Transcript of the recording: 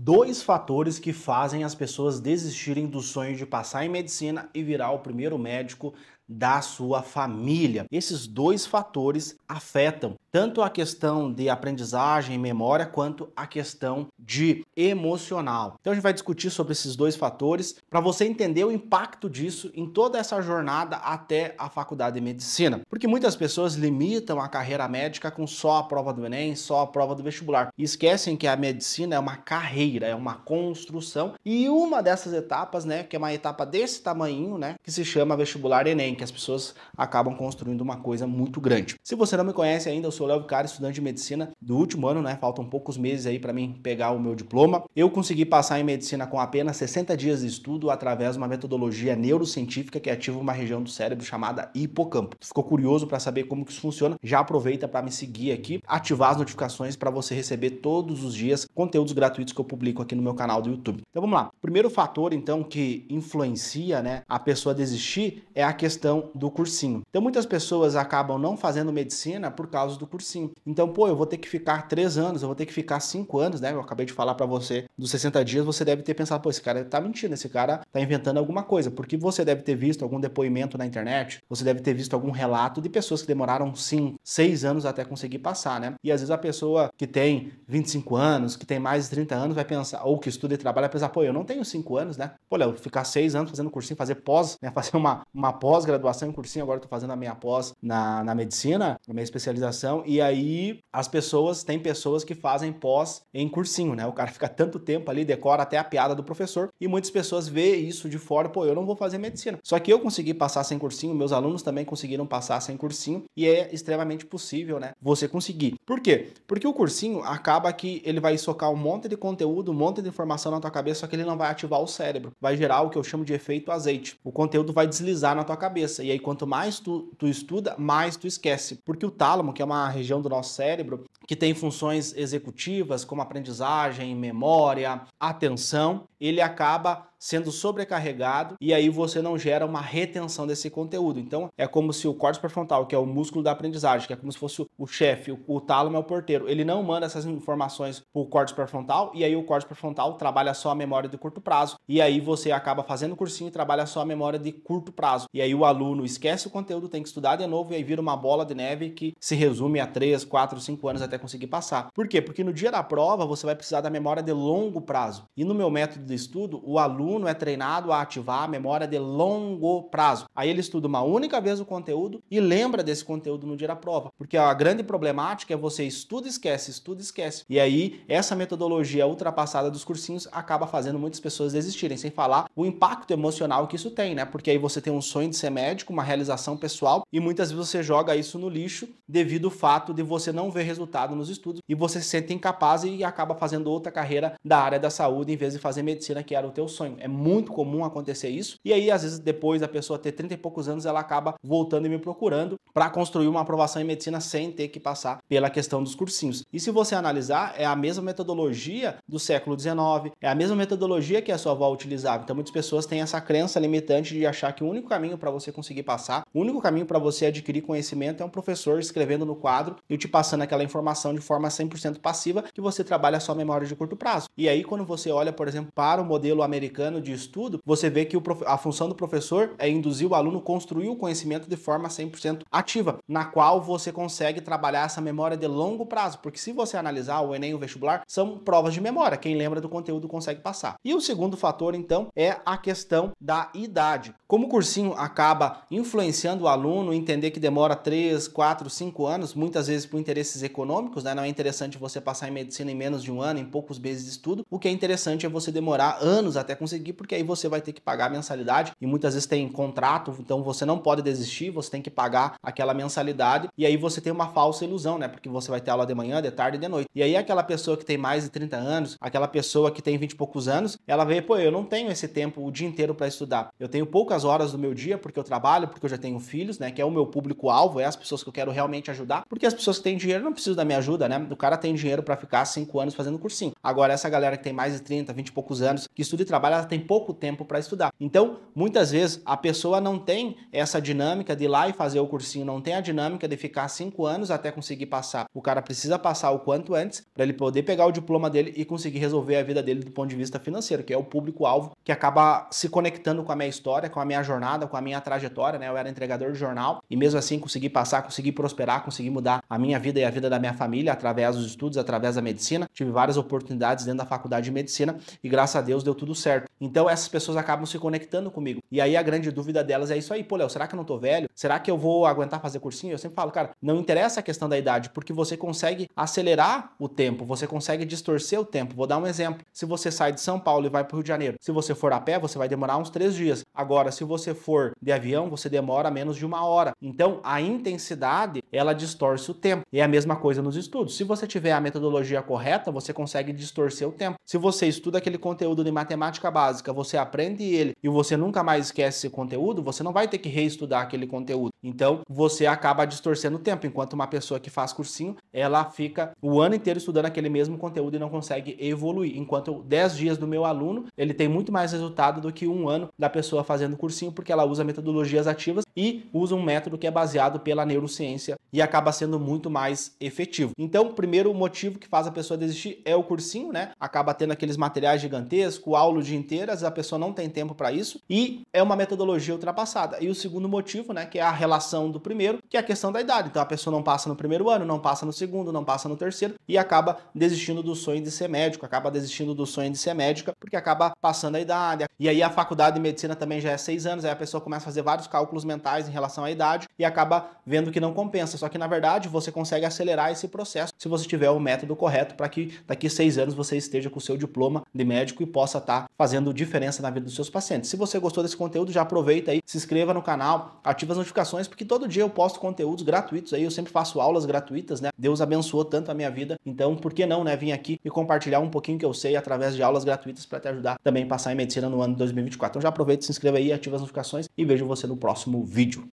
Dois fatores que fazem as pessoas desistirem do sonho de passar em medicina e virar o primeiro médico da sua família. Esses dois fatores afetam tanto a questão de aprendizagem e memória quanto a questão de emocional. Então a gente vai discutir sobre esses dois fatores para você entender o impacto disso em toda essa jornada até a faculdade de medicina, porque muitas pessoas limitam a carreira médica com só a prova do ENEM, só a prova do vestibular e esquecem que a medicina é uma carreira, é uma construção e uma dessas etapas, né, que é uma etapa desse tamanho, né, que se chama vestibular ENEM que as pessoas acabam construindo uma coisa muito grande. Se você não me conhece ainda, eu sou o Léo Vicari, estudante de medicina do último ano, né? Faltam poucos meses aí para mim pegar o meu diploma. Eu consegui passar em medicina com apenas 60 dias de estudo através de uma metodologia neurocientífica que ativa uma região do cérebro chamada hipocampo. Ficou curioso para saber como que isso funciona? Já aproveita para me seguir aqui, ativar as notificações para você receber todos os dias conteúdos gratuitos que eu publico aqui no meu canal do YouTube. Então vamos lá. Primeiro fator então que influencia, né, a pessoa desistir é a questão questão do cursinho. Então muitas pessoas acabam não fazendo medicina por causa do cursinho. Então, pô, eu vou ter que ficar três anos, eu vou ter que ficar cinco anos, né? Eu acabei de falar para você dos 60 dias, você deve ter pensado, pô, esse cara tá mentindo, esse cara tá inventando alguma coisa, porque você deve ter visto algum depoimento na internet, você deve ter visto algum relato de pessoas que demoraram cinco, seis anos até conseguir passar, né? E às vezes a pessoa que tem 25 anos, que tem mais de 30 anos, vai pensar, ou que estuda e trabalha, vai pensar, pô, eu não tenho cinco anos, né? Pô, Léo, ficar seis anos fazendo cursinho, fazer pós, né? Fazer uma, uma pós-graduação graduação em cursinho, agora estou fazendo a minha pós na, na medicina, na minha especialização, e aí as pessoas, tem pessoas que fazem pós em cursinho, né? O cara fica tanto tempo ali, decora até a piada do professor, e muitas pessoas vê isso de fora, pô, eu não vou fazer medicina. Só que eu consegui passar sem cursinho, meus alunos também conseguiram passar sem cursinho, e é extremamente possível, né? Você conseguir. Por quê? Porque o cursinho acaba que ele vai socar um monte de conteúdo, um monte de informação na tua cabeça, só que ele não vai ativar o cérebro. Vai gerar o que eu chamo de efeito azeite. O conteúdo vai deslizar na tua cabeça. E aí, quanto mais tu, tu estuda, mais tu esquece. Porque o tálamo, que é uma região do nosso cérebro que tem funções executivas como aprendizagem, memória, atenção, ele acaba sendo sobrecarregado e aí você não gera uma retenção desse conteúdo. Então é como se o córtex prefrontal, que é o músculo da aprendizagem, que é como se fosse o chefe, o, tálamo é o porteiro, ele não manda essas informações para o córtex prefrontal e aí o córtex prefrontal trabalha só a memória de curto prazo e aí você acaba fazendo cursinho e trabalha só a memória de curto prazo. E aí o aluno esquece o conteúdo, tem que estudar de novo e aí vira uma bola de neve que se resume a 3, 4, 5 anos até conseguir passar. Por quê? Porque no dia da prova você vai precisar da memória de longo prazo. E no meu método de estudo, o aluno é treinado a ativar a memória de longo prazo. Aí ele estuda uma única vez o conteúdo e lembra desse conteúdo no dia da prova. Porque a grande problemática é você estuda, esquece, estuda, esquece. E aí essa metodologia ultrapassada dos cursinhos acaba fazendo muitas pessoas desistirem, sem falar o impacto emocional que isso tem, né? Porque aí você tem um sonho de ser médico, uma realização pessoal e muitas vezes você joga isso no lixo devido ao fato de você não ver resultados focado nos estudos e você se sente incapaz e acaba fazendo outra carreira da área da saúde em vez de fazer medicina, que era o teu sonho. É muito comum acontecer isso. E aí, às vezes, depois da pessoa ter 30 e poucos anos, ela acaba voltando e me procurando para construir uma aprovação em medicina sem ter que passar pela questão dos cursinhos. E se você analisar, é a mesma metodologia do século XIX, é a mesma metodologia que a sua avó utilizava. Então, muitas pessoas têm essa crença limitante de achar que o único caminho para você conseguir passar, o único caminho para você adquirir conhecimento é um professor escrevendo no quadro e te passando aquela informação de forma 100% passiva, que você trabalha só memória de curto prazo. E aí, quando você olha, por exemplo, para o modelo americano de estudo, você vê que a função do professor é induzir o aluno a construir o conhecimento de forma 100% ativa, na qual você consegue trabalhar essa memória de longo prazo, porque se você analisar o Enem e o vestibular, são provas de memória, quem lembra do conteúdo consegue passar. E o segundo fator, então, é a questão da idade. Como o cursinho acaba influenciando o aluno, entender que demora 3, 4, 5 anos, muitas vezes por interesses econômicos, econômicos, né? Não é interessante você passar em medicina em menos de um ano, em poucos meses de estudo. O que é interessante é você demorar anos até conseguir, porque aí você vai ter que pagar a mensalidade e muitas vezes tem contrato, então você não pode desistir, você tem que pagar aquela mensalidade e aí você tem uma falsa ilusão, né? Porque você vai ter aula de manhã, de tarde e de noite. E aí aquela pessoa que tem mais de 30 anos, aquela pessoa que tem 20 e poucos anos, ela vê, pô, eu não tenho esse tempo o dia inteiro para estudar. Eu tenho poucas horas do meu dia porque eu trabalho, porque eu já tenho filhos, né? Que é o meu público-alvo, é as pessoas que eu quero realmente ajudar, porque as pessoas que têm dinheiro não precisam da me ajuda, né? O cara tem dinheiro para ficar cinco anos fazendo cursinho. Agora, essa galera que tem mais de 30, 20 e poucos anos, que estuda e trabalha, ela tem pouco tempo para estudar. Então, muitas vezes, a pessoa não tem essa dinâmica de ir lá e fazer o cursinho, não tem a dinâmica de ficar cinco anos até conseguir passar. O cara precisa passar o quanto antes para ele poder pegar o diploma dele e conseguir resolver a vida dele do ponto de vista financeiro, que é o público-alvo que acaba se conectando com a minha história, com a minha jornada, com a minha trajetória, né? Eu era entregador de jornal e mesmo assim consegui passar, consegui prosperar, consegui mudar a minha vida e a vida da minha família através dos estudos, através da medicina. Tive várias oportunidades dentro da faculdade de medicina e graças a Deus deu tudo certo. Então essas pessoas acabam se conectando comigo. E aí a grande dúvida delas é isso aí, pô, Léo, será que eu não tô velho? Será que eu vou aguentar fazer cursinho? Eu sempre falo, cara, não interessa a questão da idade, porque você consegue acelerar o tempo, você consegue distorcer o tempo. Vou dar um exemplo. Se você sai de São Paulo e vai para Rio de Janeiro, se você for a pé, você vai demorar uns três dias. Agora, se você for de avião, você demora menos de uma hora. Então, a intensidade, ela distorce o tempo. E é a mesma coisa no nos estudos. Se você tiver a metodologia correta, você consegue distorcer o tempo. Se você estuda aquele conteúdo de matemática básica, você aprende ele e você nunca mais esquece esse conteúdo, você não vai ter que reestudar aquele conteúdo. Então, você acaba distorcendo o tempo, enquanto uma pessoa que faz cursinho, ela fica o ano inteiro estudando aquele mesmo conteúdo e não consegue evoluir. Enquanto 10 dias do meu aluno, ele tem muito mais resultado do que um ano da pessoa fazendo cursinho, porque ela usa metodologias ativas e usa um método que é baseado pela neurociência e acaba sendo muito mais efetivo objetivo. Então, primeiro, motivo que faz a pessoa desistir é o cursinho, né? Acaba tendo aqueles materiais gigantescos, aula o dia inteiras, a pessoa não tem tempo para isso e é uma metodologia ultrapassada. E o segundo motivo, né, que é a relação do primeiro, que é a questão da idade. Então, a pessoa não passa no primeiro ano, não passa no segundo, não passa no terceiro e acaba desistindo do sonho de ser médico, acaba desistindo do sonho de ser médica porque acaba passando a idade. E aí a faculdade de medicina também já é seis anos, aí a pessoa começa a fazer vários cálculos mentais em relação à idade e acaba vendo que não compensa. Só que na verdade você consegue acelerar esse esse processo se você tiver o método correto para que daqui seis anos você esteja com o seu diploma de médico e possa estar tá fazendo diferença na vida dos seus pacientes. Se você gostou desse conteúdo, já aproveita aí, se inscreva no canal, ativa as notificações, porque todo dia eu posto conteúdos gratuitos aí, eu sempre faço aulas gratuitas, né? Deus abençoou tanto a minha vida, então por que não, né, vir aqui e compartilhar um pouquinho que eu sei através de aulas gratuitas para te ajudar também a passar em medicina no ano de 2024. Então já aproveita, se inscreva aí, ativa as notificações e vejo você no próximo vídeo.